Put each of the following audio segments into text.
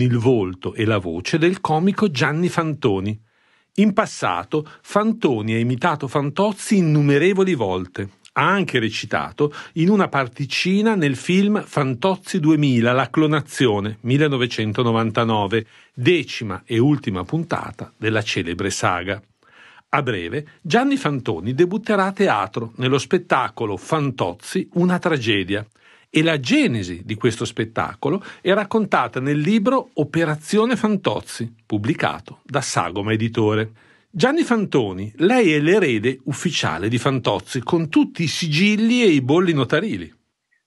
il volto e la voce del comico Gianni Fantoni. In passato Fantoni ha imitato Fantozzi innumerevoli volte. Ha anche recitato in una particina nel film Fantozzi 2000, La clonazione, 1999, decima e ultima puntata della celebre saga. A breve Gianni Fantoni debutterà a teatro nello spettacolo Fantozzi, una tragedia, e la genesi di questo spettacolo è raccontata nel libro Operazione Fantozzi, pubblicato da Sagoma Editore. Gianni Fantoni, lei è l'erede ufficiale di Fantozzi, con tutti i sigilli e i bolli notarili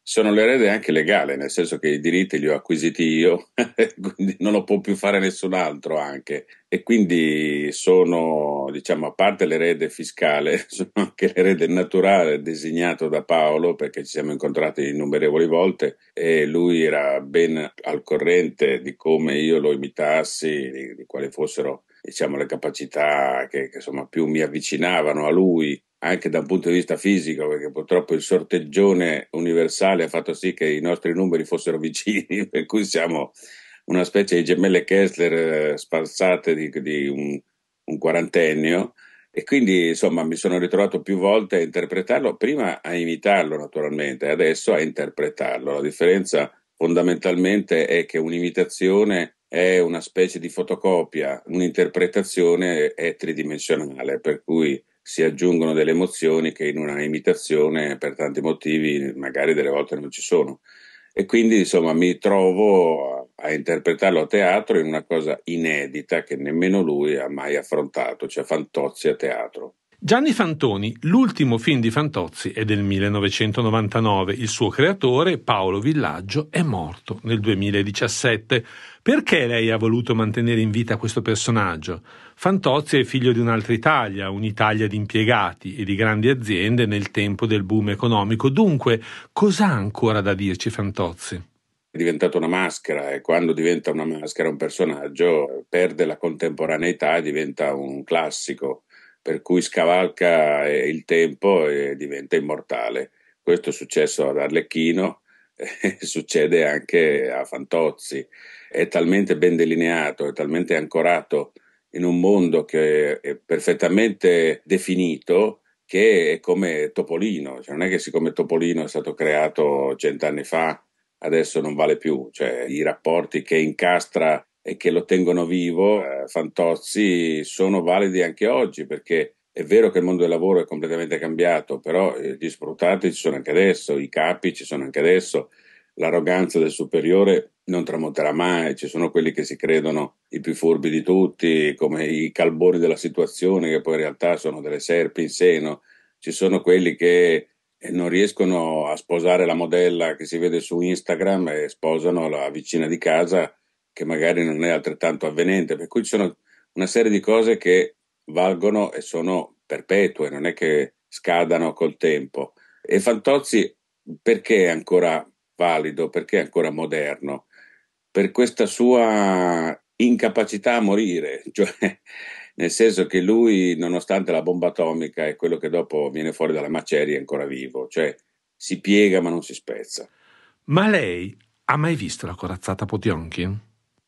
sono l'erede anche legale, nel senso che i diritti li ho acquisiti io, quindi non lo può più fare nessun altro anche. E quindi sono, diciamo, a parte l'erede fiscale, sono anche l'erede naturale designato da Paolo perché ci siamo incontrati innumerevoli volte e lui era ben al corrente di come io lo imitassi, di, di quali fossero diciamo, le capacità che, che insomma, più mi avvicinavano a lui anche da un punto di vista fisico, perché purtroppo il sorteggione universale ha fatto sì che i nostri numeri fossero vicini, per cui siamo una specie di gemelle Kessler eh, spalzate di, di un, un, quarantennio. E quindi insomma mi sono ritrovato più volte a interpretarlo, prima a imitarlo naturalmente, e adesso a interpretarlo. La differenza fondamentalmente è che un'imitazione è una specie di fotocopia, un'interpretazione è tridimensionale, per cui si aggiungono delle emozioni che in una imitazione per tanti motivi magari delle volte non ci sono. E quindi insomma mi trovo a, a interpretarlo a teatro in una cosa inedita che nemmeno lui ha mai affrontato, cioè Fantozzi a teatro. Gianni Fantoni, l'ultimo film di Fantozzi è del 1999, il suo creatore Paolo Villaggio è morto nel 2017. Perché lei ha voluto mantenere in vita questo personaggio? Fantozzi è figlio di un'altra Italia, un'Italia di impiegati e di grandi aziende nel tempo del boom economico. Dunque, cos'ha ancora da dirci Fantozzi? È diventata una maschera e quando diventa una maschera un personaggio perde la contemporaneità e diventa un classico per cui scavalca eh, il tempo e diventa immortale. Questo è successo ad Arlecchino, e eh, succede anche a Fantozzi. È talmente ben delineato, è talmente ancorato in un mondo che è perfettamente definito che è come Topolino, cioè, non è che siccome Topolino è stato creato cent'anni fa adesso non vale più, cioè i rapporti che incastra e che lo tengono vivo, eh, Fantozzi, sono validi anche oggi perché è vero che il mondo del lavoro è completamente cambiato, però eh, gli sfruttati ci sono anche adesso, i capi ci sono anche adesso, l'arroganza del superiore non tramonterà mai, ci sono quelli che si credono i più furbi di tutti, come i calboni della situazione, che poi in realtà sono delle serpi in seno, ci sono quelli che eh, non riescono a sposare la modella che si vede su Instagram e sposano la vicina di casa che magari non è altrettanto avvenente, per cui ci sono una serie di cose che valgono e sono perpetue, non è che scadano col tempo. E Fantozzi perché è ancora valido, perché è ancora moderno? Per questa sua incapacità a morire, cioè nel senso che lui, nonostante la bomba atomica è quello che dopo viene fuori dalla maceria, è ancora vivo, cioè si piega ma non si spezza. Ma lei ha mai visto la corazzata Potionkin?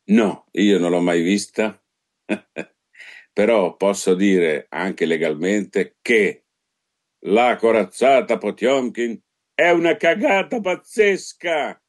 No, io non l'ho mai vista, però posso dire anche legalmente che la corazzata Potionkin è una cagata pazzesca